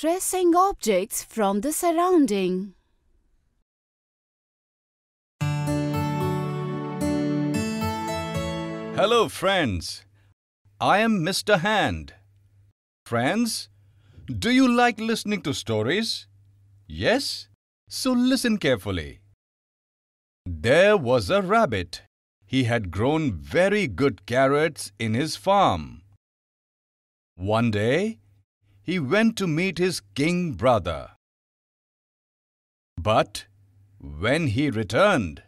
tracing objects from the surrounding. Hello friends, I am Mr. Hand. Friends, do you like listening to stories? Yes? So listen carefully. There was a rabbit. He had grown very good carrots in his farm. One day, he went to meet his king brother. But when he returned,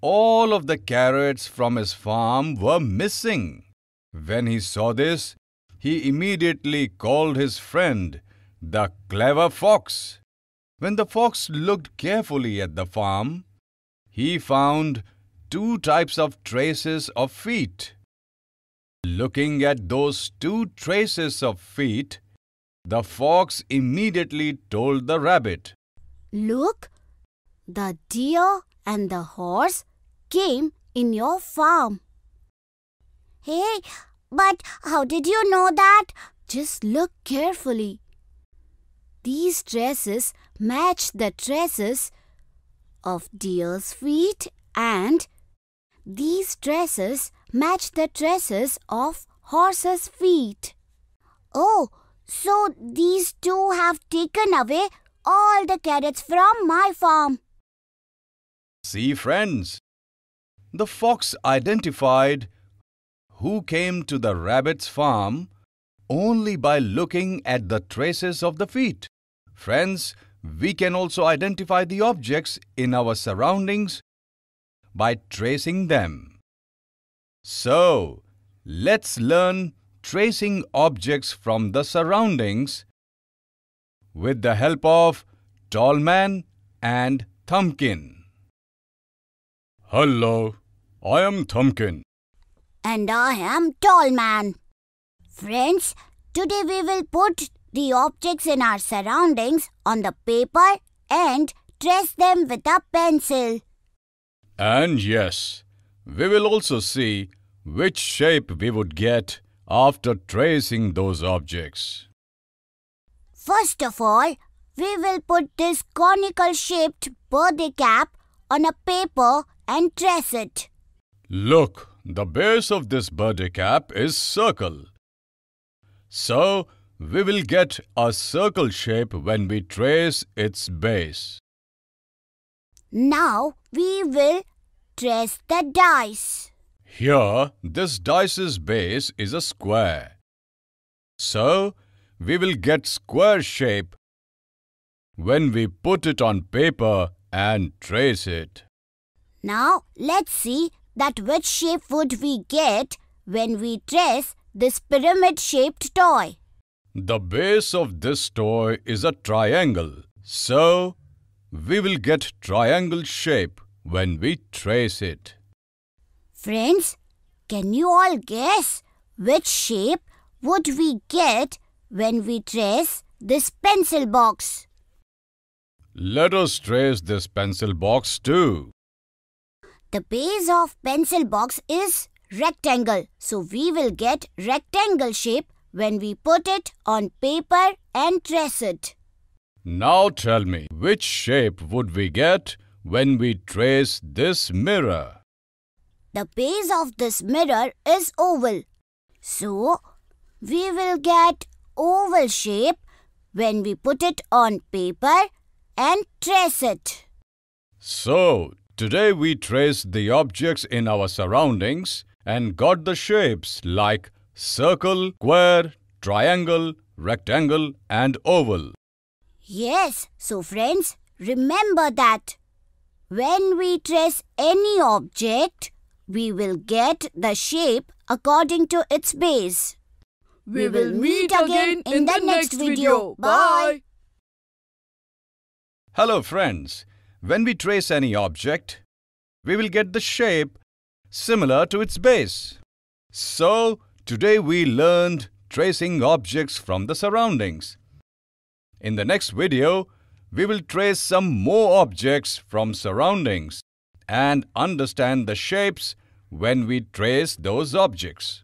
all of the carrots from his farm were missing. When he saw this, he immediately called his friend, the clever fox. When the fox looked carefully at the farm, he found two types of traces of feet. Looking at those two traces of feet, the fox immediately told the rabbit. Look, the deer and the horse came in your farm. Hey, but how did you know that? Just look carefully. These dresses match the dresses of deer's feet and these dresses match the dresses of horse's feet. Oh, so these two have taken away all the carrots from my farm. See friends, the fox identified who came to the rabbit's farm only by looking at the traces of the feet. Friends, we can also identify the objects in our surroundings by tracing them. So, let's learn tracing objects from the surroundings with the help of Tallman and Thumbkin. Hello, I am Thumpkin, And I am Tallman. Friends, today we will put the objects in our surroundings on the paper and trace them with a pencil. And yes, we will also see which shape we would get after tracing those objects? First of all, we will put this conical shaped birthday cap on a paper and trace it. Look, the base of this birthday cap is circle. So, we will get a circle shape when we trace its base. Now, we will trace the dice. Here, this dice's base is a square. So, we will get square shape when we put it on paper and trace it. Now, let's see that which shape would we get when we trace this pyramid-shaped toy. The base of this toy is a triangle. So, we will get triangle shape when we trace it. Friends, can you all guess which shape would we get when we trace this pencil box? Let us trace this pencil box too. The base of pencil box is rectangle. So we will get rectangle shape when we put it on paper and trace it. Now tell me, which shape would we get when we trace this mirror? The base of this mirror is oval. So, we will get oval shape when we put it on paper and trace it. So, today we traced the objects in our surroundings and got the shapes like circle, square, triangle, rectangle and oval. Yes, so friends, remember that when we trace any object, we will get the shape according to its base. We will meet again in the next video. Bye. Hello friends. When we trace any object, we will get the shape similar to its base. So, today we learned tracing objects from the surroundings. In the next video, we will trace some more objects from surroundings and understand the shapes when we trace those objects.